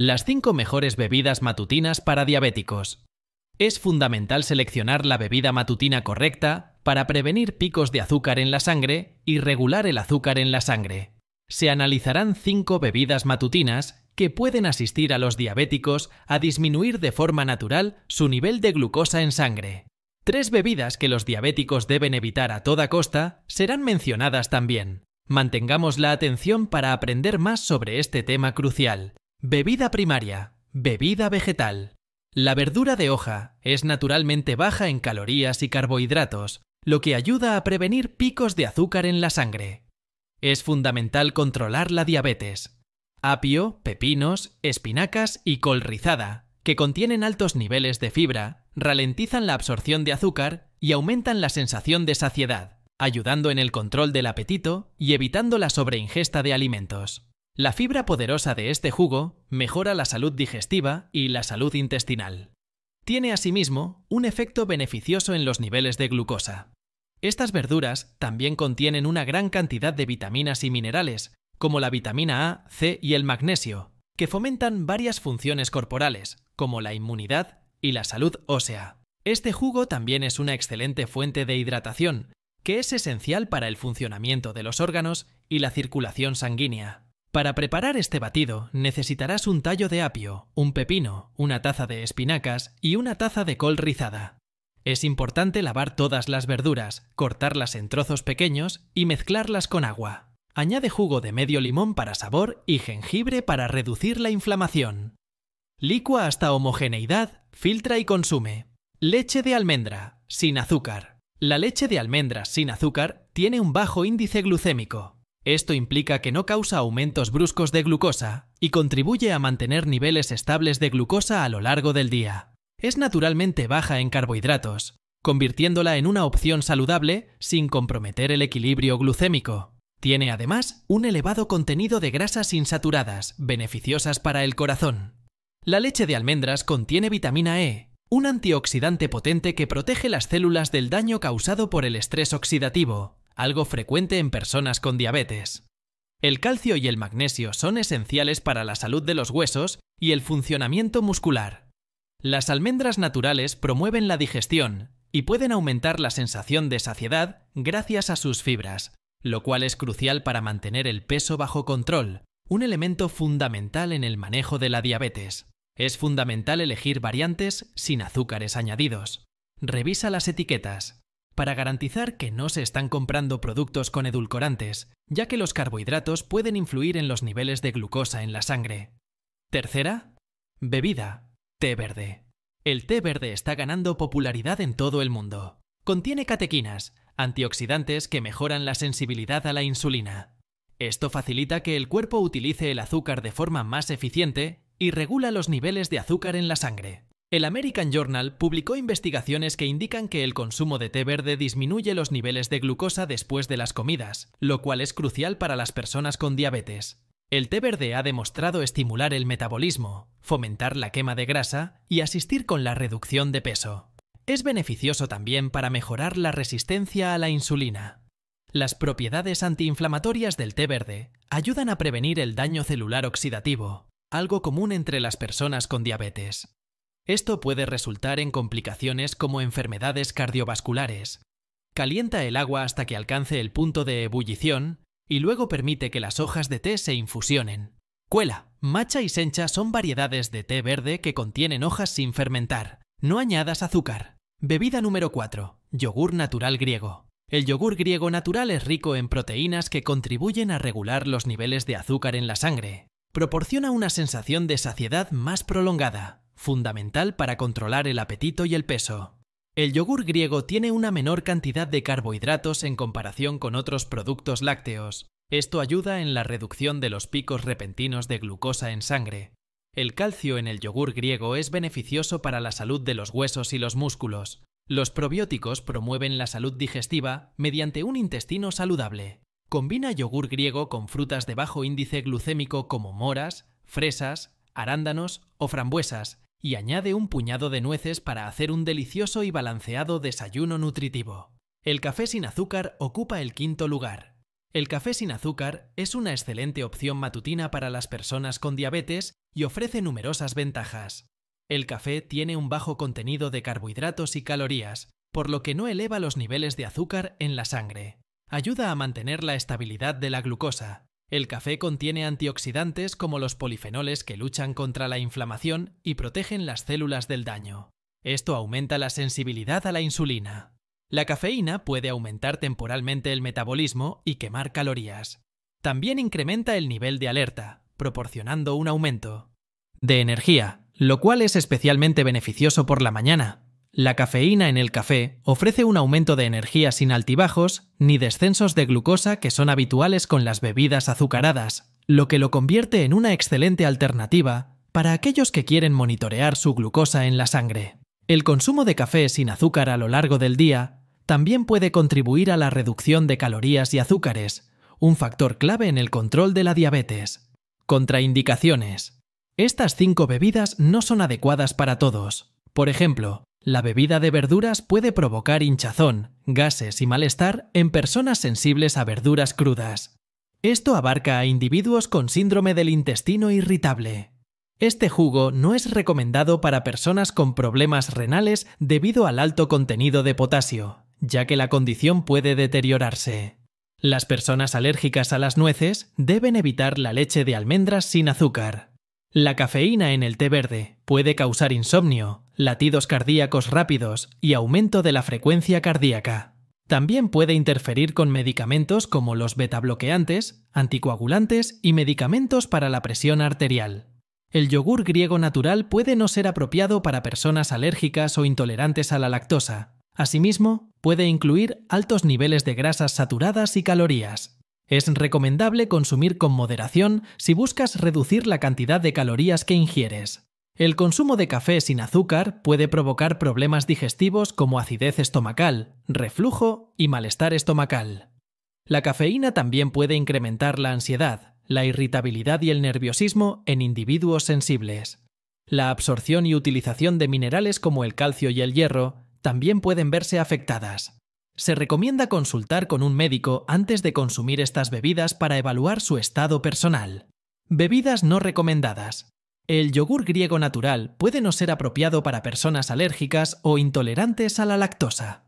Las 5 mejores bebidas matutinas para diabéticos. Es fundamental seleccionar la bebida matutina correcta para prevenir picos de azúcar en la sangre y regular el azúcar en la sangre. Se analizarán 5 bebidas matutinas que pueden asistir a los diabéticos a disminuir de forma natural su nivel de glucosa en sangre. Tres bebidas que los diabéticos deben evitar a toda costa serán mencionadas también. Mantengamos la atención para aprender más sobre este tema crucial. Bebida primaria, bebida vegetal. La verdura de hoja es naturalmente baja en calorías y carbohidratos, lo que ayuda a prevenir picos de azúcar en la sangre. Es fundamental controlar la diabetes. Apio, pepinos, espinacas y col rizada, que contienen altos niveles de fibra, ralentizan la absorción de azúcar y aumentan la sensación de saciedad, ayudando en el control del apetito y evitando la sobreingesta de alimentos. La fibra poderosa de este jugo mejora la salud digestiva y la salud intestinal. Tiene asimismo un efecto beneficioso en los niveles de glucosa. Estas verduras también contienen una gran cantidad de vitaminas y minerales, como la vitamina A, C y el magnesio, que fomentan varias funciones corporales, como la inmunidad y la salud ósea. Este jugo también es una excelente fuente de hidratación, que es esencial para el funcionamiento de los órganos y la circulación sanguínea. Para preparar este batido necesitarás un tallo de apio, un pepino, una taza de espinacas y una taza de col rizada. Es importante lavar todas las verduras, cortarlas en trozos pequeños y mezclarlas con agua. Añade jugo de medio limón para sabor y jengibre para reducir la inflamación. Licua hasta homogeneidad, filtra y consume. Leche de almendra, sin azúcar. La leche de almendras sin azúcar tiene un bajo índice glucémico. Esto implica que no causa aumentos bruscos de glucosa y contribuye a mantener niveles estables de glucosa a lo largo del día. Es naturalmente baja en carbohidratos, convirtiéndola en una opción saludable sin comprometer el equilibrio glucémico. Tiene además un elevado contenido de grasas insaturadas, beneficiosas para el corazón. La leche de almendras contiene vitamina E, un antioxidante potente que protege las células del daño causado por el estrés oxidativo, algo frecuente en personas con diabetes. El calcio y el magnesio son esenciales para la salud de los huesos y el funcionamiento muscular. Las almendras naturales promueven la digestión y pueden aumentar la sensación de saciedad gracias a sus fibras, lo cual es crucial para mantener el peso bajo control, un elemento fundamental en el manejo de la diabetes. Es fundamental elegir variantes sin azúcares añadidos. Revisa las etiquetas para garantizar que no se están comprando productos con edulcorantes, ya que los carbohidratos pueden influir en los niveles de glucosa en la sangre. Tercera, bebida, té verde. El té verde está ganando popularidad en todo el mundo. Contiene catequinas, antioxidantes que mejoran la sensibilidad a la insulina. Esto facilita que el cuerpo utilice el azúcar de forma más eficiente y regula los niveles de azúcar en la sangre. El American Journal publicó investigaciones que indican que el consumo de té verde disminuye los niveles de glucosa después de las comidas, lo cual es crucial para las personas con diabetes. El té verde ha demostrado estimular el metabolismo, fomentar la quema de grasa y asistir con la reducción de peso. Es beneficioso también para mejorar la resistencia a la insulina. Las propiedades antiinflamatorias del té verde ayudan a prevenir el daño celular oxidativo, algo común entre las personas con diabetes. Esto puede resultar en complicaciones como enfermedades cardiovasculares. Calienta el agua hasta que alcance el punto de ebullición y luego permite que las hojas de té se infusionen. Cuela, macha y sencha son variedades de té verde que contienen hojas sin fermentar. No añadas azúcar. Bebida número 4. Yogur natural griego. El yogur griego natural es rico en proteínas que contribuyen a regular los niveles de azúcar en la sangre. Proporciona una sensación de saciedad más prolongada fundamental para controlar el apetito y el peso. El yogur griego tiene una menor cantidad de carbohidratos en comparación con otros productos lácteos. Esto ayuda en la reducción de los picos repentinos de glucosa en sangre. El calcio en el yogur griego es beneficioso para la salud de los huesos y los músculos. Los probióticos promueven la salud digestiva mediante un intestino saludable. Combina yogur griego con frutas de bajo índice glucémico como moras, fresas, arándanos o frambuesas y añade un puñado de nueces para hacer un delicioso y balanceado desayuno nutritivo. El café sin azúcar ocupa el quinto lugar. El café sin azúcar es una excelente opción matutina para las personas con diabetes y ofrece numerosas ventajas. El café tiene un bajo contenido de carbohidratos y calorías, por lo que no eleva los niveles de azúcar en la sangre. Ayuda a mantener la estabilidad de la glucosa, el café contiene antioxidantes como los polifenoles que luchan contra la inflamación y protegen las células del daño. Esto aumenta la sensibilidad a la insulina. La cafeína puede aumentar temporalmente el metabolismo y quemar calorías. También incrementa el nivel de alerta, proporcionando un aumento de energía, lo cual es especialmente beneficioso por la mañana, la cafeína en el café ofrece un aumento de energía sin altibajos ni descensos de glucosa que son habituales con las bebidas azucaradas, lo que lo convierte en una excelente alternativa para aquellos que quieren monitorear su glucosa en la sangre. El consumo de café sin azúcar a lo largo del día también puede contribuir a la reducción de calorías y azúcares, un factor clave en el control de la diabetes. Contraindicaciones. Estas cinco bebidas no son adecuadas para todos. Por ejemplo, la bebida de verduras puede provocar hinchazón, gases y malestar en personas sensibles a verduras crudas. Esto abarca a individuos con síndrome del intestino irritable. Este jugo no es recomendado para personas con problemas renales debido al alto contenido de potasio, ya que la condición puede deteriorarse. Las personas alérgicas a las nueces deben evitar la leche de almendras sin azúcar. La cafeína en el té verde puede causar insomnio, latidos cardíacos rápidos y aumento de la frecuencia cardíaca. También puede interferir con medicamentos como los betabloqueantes, anticoagulantes y medicamentos para la presión arterial. El yogur griego natural puede no ser apropiado para personas alérgicas o intolerantes a la lactosa. Asimismo, puede incluir altos niveles de grasas saturadas y calorías. Es recomendable consumir con moderación si buscas reducir la cantidad de calorías que ingieres. El consumo de café sin azúcar puede provocar problemas digestivos como acidez estomacal, reflujo y malestar estomacal. La cafeína también puede incrementar la ansiedad, la irritabilidad y el nerviosismo en individuos sensibles. La absorción y utilización de minerales como el calcio y el hierro también pueden verse afectadas. Se recomienda consultar con un médico antes de consumir estas bebidas para evaluar su estado personal. Bebidas no recomendadas. El yogur griego natural puede no ser apropiado para personas alérgicas o intolerantes a la lactosa.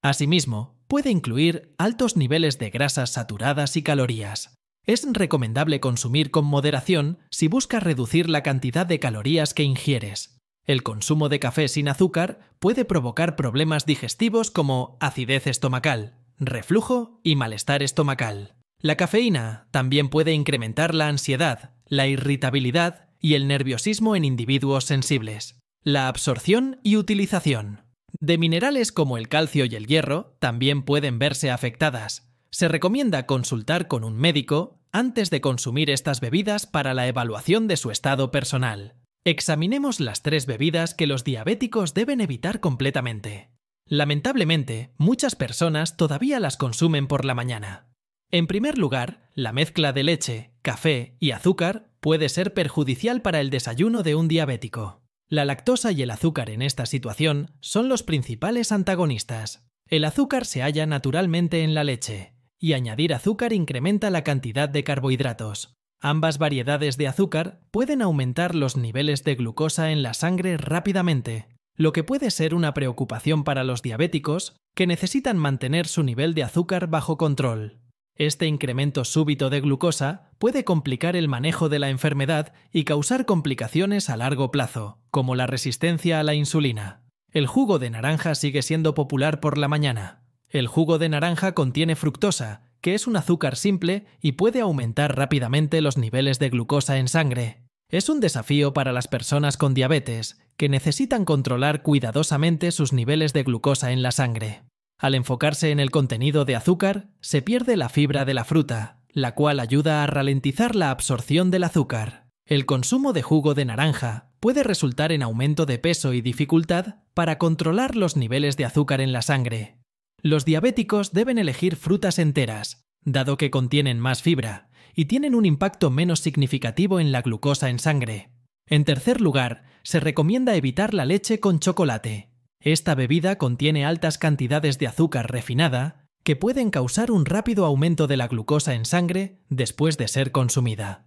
Asimismo, puede incluir altos niveles de grasas saturadas y calorías. Es recomendable consumir con moderación si buscas reducir la cantidad de calorías que ingieres. El consumo de café sin azúcar puede provocar problemas digestivos como acidez estomacal, reflujo y malestar estomacal. La cafeína también puede incrementar la ansiedad, la irritabilidad y el nerviosismo en individuos sensibles. La absorción y utilización. De minerales como el calcio y el hierro también pueden verse afectadas. Se recomienda consultar con un médico antes de consumir estas bebidas para la evaluación de su estado personal. Examinemos las tres bebidas que los diabéticos deben evitar completamente. Lamentablemente, muchas personas todavía las consumen por la mañana. En primer lugar, la mezcla de leche, café y azúcar puede ser perjudicial para el desayuno de un diabético. La lactosa y el azúcar en esta situación son los principales antagonistas. El azúcar se halla naturalmente en la leche, y añadir azúcar incrementa la cantidad de carbohidratos. Ambas variedades de azúcar pueden aumentar los niveles de glucosa en la sangre rápidamente, lo que puede ser una preocupación para los diabéticos que necesitan mantener su nivel de azúcar bajo control. Este incremento súbito de glucosa puede complicar el manejo de la enfermedad y causar complicaciones a largo plazo, como la resistencia a la insulina. El jugo de naranja sigue siendo popular por la mañana. El jugo de naranja contiene fructosa, que es un azúcar simple y puede aumentar rápidamente los niveles de glucosa en sangre. Es un desafío para las personas con diabetes, que necesitan controlar cuidadosamente sus niveles de glucosa en la sangre. Al enfocarse en el contenido de azúcar, se pierde la fibra de la fruta, la cual ayuda a ralentizar la absorción del azúcar. El consumo de jugo de naranja puede resultar en aumento de peso y dificultad para controlar los niveles de azúcar en la sangre. Los diabéticos deben elegir frutas enteras, dado que contienen más fibra y tienen un impacto menos significativo en la glucosa en sangre. En tercer lugar, se recomienda evitar la leche con chocolate, esta bebida contiene altas cantidades de azúcar refinada que pueden causar un rápido aumento de la glucosa en sangre después de ser consumida.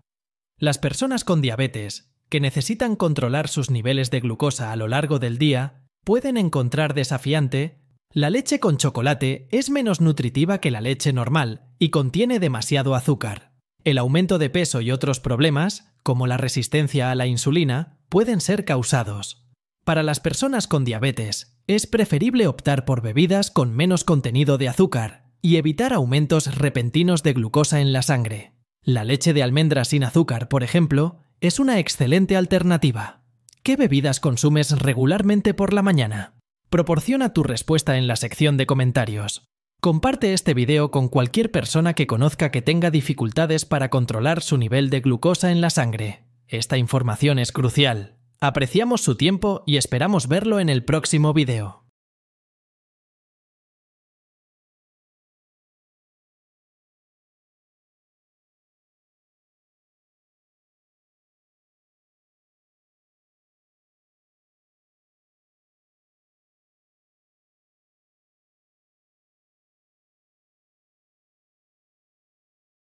Las personas con diabetes, que necesitan controlar sus niveles de glucosa a lo largo del día, pueden encontrar desafiante la leche con chocolate es menos nutritiva que la leche normal y contiene demasiado azúcar. El aumento de peso y otros problemas, como la resistencia a la insulina, pueden ser causados. Para las personas con diabetes, es preferible optar por bebidas con menos contenido de azúcar y evitar aumentos repentinos de glucosa en la sangre. La leche de almendra sin azúcar, por ejemplo, es una excelente alternativa. ¿Qué bebidas consumes regularmente por la mañana? Proporciona tu respuesta en la sección de comentarios. Comparte este video con cualquier persona que conozca que tenga dificultades para controlar su nivel de glucosa en la sangre. Esta información es crucial. Apreciamos su tiempo y esperamos verlo en el próximo video.